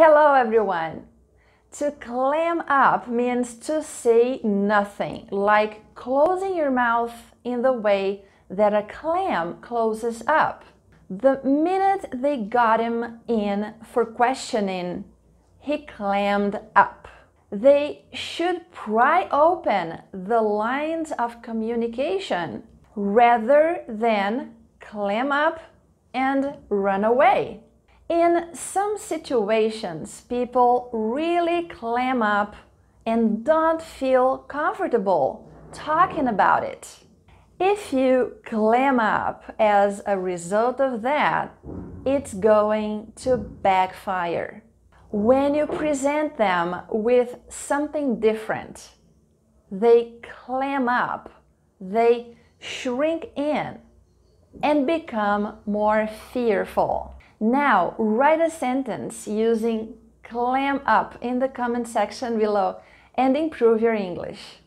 Hello, everyone! To clam up means to say nothing, like closing your mouth in the way that a clam closes up. The minute they got him in for questioning, he clammed up. They should pry open the lines of communication rather than clam up and run away. In some situations, people really clam up and don't feel comfortable talking about it. If you clam up as a result of that, it's going to backfire. When you present them with something different, they clam up, they shrink in, and become more fearful. Now, write a sentence using clam up in the comment section below and improve your English.